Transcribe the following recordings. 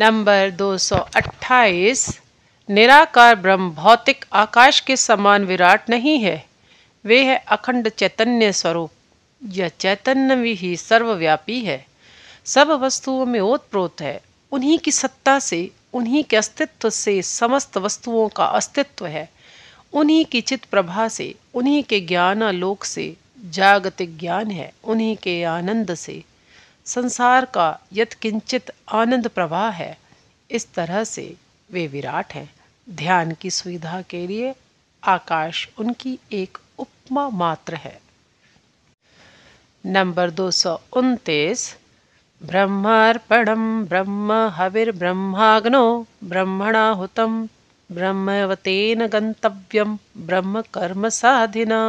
number 228 निराकार ब्रह्म भौतिक आकाश के समान विराट नहीं है वे है अखंड चैतन्य स्वरूप यह चैतन्य भी ही सर्वव्यापी है सब वस्तुओं में ओतप्रोत है उन्हीं की सत्ता से उन्हीं के अस्तित्व से समस्त वस्तुओं का अस्तित्व है उन्हीं की चित प्रभा से उन्हीं के ज्ञान आलोक से जागतिक ज्ञान है उन्हीं के आनंद से संसार का यथकिंचित आनंद प्रवाह है इस तरह से वे विराट हैं ध्यान की सुविधा के लिए आकाश उनकी एक उपमा मात्र है नंबर दो सौ उनतीस ब्रह्मार्पणम ब्रह्म हविर्ब्रह्माग्नो ब्रह्मणाहुतम ब्रह्मवतेन गंतव्यम ब्रह्म कर्म साधिना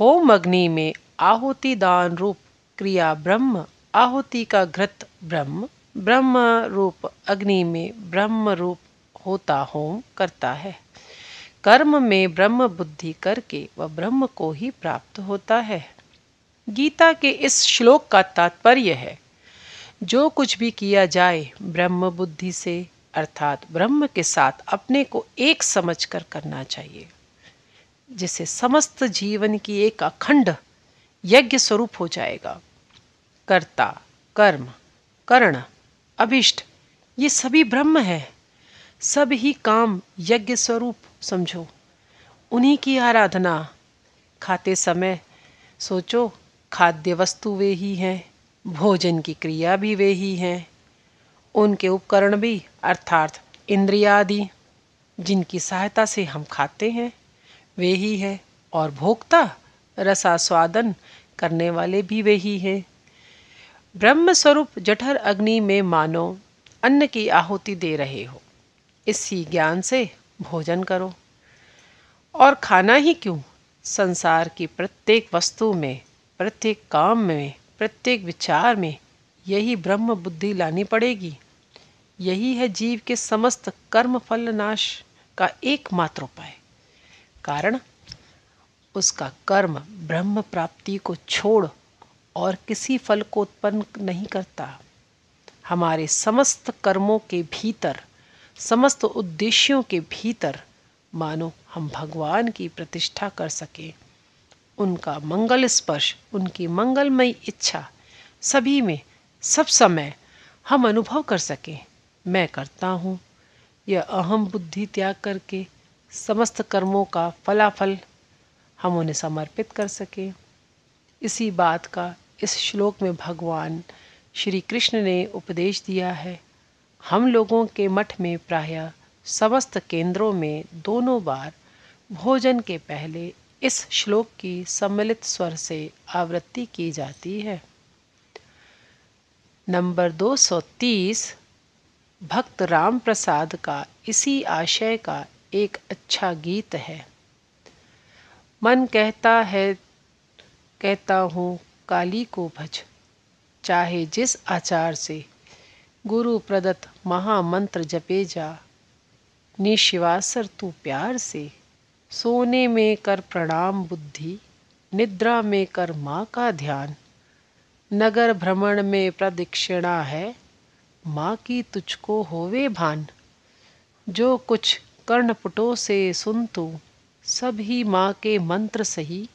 होम अग्नि में आहुति दान रूप क्रिया ब्रह्म आहुति का घृत ब्रह्म ब्रह्म रूप अग्नि में ब्रह्म रूप होता होम करता है कर्म में ब्रह्म बुद्धि करके वह ब्रह्म को ही प्राप्त होता है गीता के इस श्लोक का तात्पर्य है जो कुछ भी किया जाए ब्रह्म बुद्धि से अर्थात ब्रह्म के साथ अपने को एक समझकर करना चाहिए जिसे समस्त जीवन की एक अखंड यज्ञ स्वरूप हो जाएगा कर्ता कर्म कर्ण अभिष्ट ये सभी ब्रह्म है सब ही काम यज्ञ स्वरूप समझो उन्हीं की आराधना खाते समय सोचो खाद्य वस्तु वे ही हैं भोजन की क्रिया भी वे ही हैं उनके उपकरण भी अर्थात इंद्रिया आदि जिनकी सहायता से हम खाते हैं वे ही है और भोक्ता रसास्वादन करने वाले भी वे ही हैं ब्रह्म स्वरूप जठर अग्नि में मानो अन्न की आहुति दे रहे हो इसी ज्ञान से भोजन करो और खाना ही क्यों संसार की प्रत्येक वस्तु में प्रत्येक काम में प्रत्येक विचार में यही ब्रह्म बुद्धि लानी पड़ेगी यही है जीव के समस्त कर्म फल नाश का एकमात्र उपाय कारण उसका कर्म ब्रह्म प्राप्ति को छोड़ और किसी फल को उत्पन्न नहीं करता हमारे समस्त कर्मों के भीतर समस्त उद्देश्यों के भीतर मानो हम भगवान की प्रतिष्ठा कर सकें उनका मंगल स्पर्श उनकी मंगलमय इच्छा सभी में सब समय हम अनुभव कर सकें मैं करता हूँ यह अहम बुद्धि त्याग करके समस्त कर्मों का फलाफल हम उन्हें समर्पित कर सकें इसी बात का इस श्लोक में भगवान श्री कृष्ण ने उपदेश दिया है हम लोगों के मठ में प्राय समस्त केंद्रों में दोनों बार भोजन के पहले इस श्लोक की सम्मिलित स्वर से आवृत्ति की जाती है नंबर 230 भक्त राम प्रसाद का इसी आशय का एक अच्छा गीत है मन कहता है कहता हूँ काली को भज चाहे जिस आचार से गुरु प्रदत्त महामंत्र जपे जा निशिवासर तू प्यार से सोने में कर प्रणाम बुद्धि निद्रा में कर माँ का ध्यान नगर भ्रमण में प्रदिक्षिणा है माँ की तुझको होवे भान जो कुछ कर्णपुटों से सुन तू सभी माँ के मंत्र सही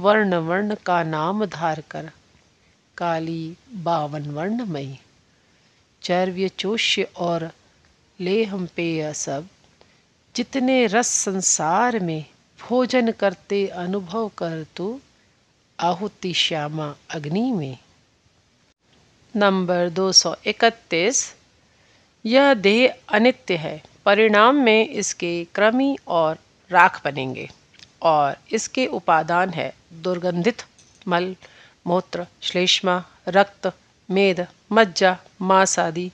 वर्ण वर्ण का नाम धार कर काली बावन वर्णमयी चर्व्य चोष्य और लेहम पेय सब जितने रस संसार में भोजन करते अनुभव कर तू आहुति श्यामा अग्नि में नंबर 231 यह देह अनित्य है परिणाम में इसके क्रमी और राख बनेंगे और इसके उपादान है दुर्गंधित मल मूत्र श्लेष्मा रक्त मेद मज्जा मांस आदि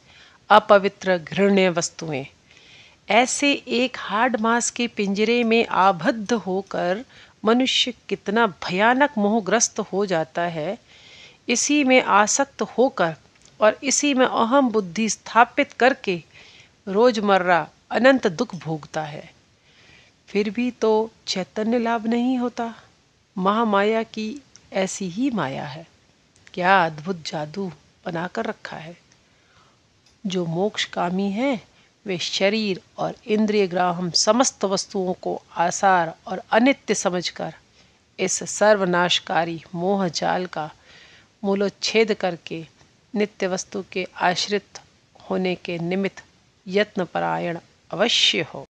अपवित्र घृण्य वस्तुएं ऐसे एक हार्ड मांस के पिंजरे में आबद्ध होकर मनुष्य कितना भयानक मोहग्रस्त हो जाता है इसी में आसक्त होकर और इसी में अहम बुद्धि स्थापित करके रोजमर्रा अनंत दुख भोगता है फिर भी तो चैतन्य लाभ नहीं होता महामाया की ऐसी ही माया है क्या अद्भुत जादू बनाकर रखा है जो मोक्ष कामी हैं वे शरीर और इंद्रिय ग्राहम समस्त वस्तुओं को आसार और अनित्य समझकर इस सर्वनाशकारी मोह जाल का मूलोच्छेद करके नित्य वस्तु के आश्रित होने के निमित्त यत्नपरायण अवश्य हो